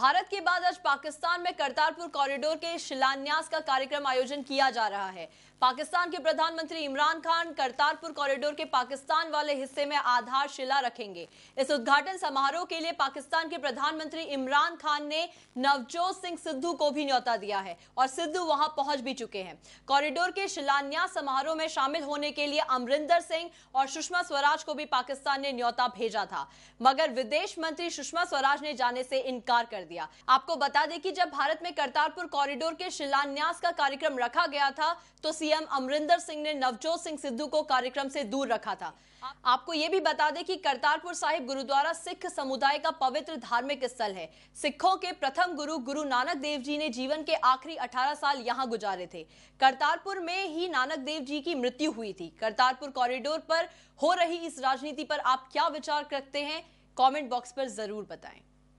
भारत के बाद आज पाकिस्तान में करतारपुर कॉरिडोर के शिलान्यास का कार्यक्रम आयोजन किया जा रहा है पाकिस्तान के प्रधानमंत्री इमरान खान करतारपुर कॉरिडोर के पाकिस्तान वाले हिस्से में आधारशिला रखेंगे इस उद्घाटन समारोह के लिए पाकिस्तान के प्रधानमंत्री इमरान खान ने नवजोत सिंह सिद्धू को भी न्यौता दिया है और सिद्धू वहां पहुंच भी चुके हैं कॉरिडोर के शिलान्यास समारोह में शामिल होने के लिए अमरिंदर सिंह और सुषमा स्वराज को भी पाकिस्तान ने न्यौता भेजा था मगर विदेश मंत्री सुषमा स्वराज ने जाने से इनकार कर दिया आपको बता दें कि जब भारत में करतारपुर कॉरिडोर के शिलान्यास का कार्यक्रम रखा गया था तो सीएम अमरिंदर सिंह ने नवजोत सिंह सिद्धू को कार्यक्रम से दूर रखा था आपको ये भी बता दें कि करतारपुर साहिब गुरुद्वारा सिख समुदाय का पवित्र धार्मिक स्थल है सिखों के प्रथम गुरु गुरु नानक देव जी ने जीवन के आखिरी 18 साल यहां गुजारे थे करतारपुर में ही नानक देव जी की मृत्यु हुई थी करतारपुर कॉरिडोर पर हो रही इस राजनीति पर आप क्या विचार करते हैं कमेंट बॉक्स पर जरूर बताएं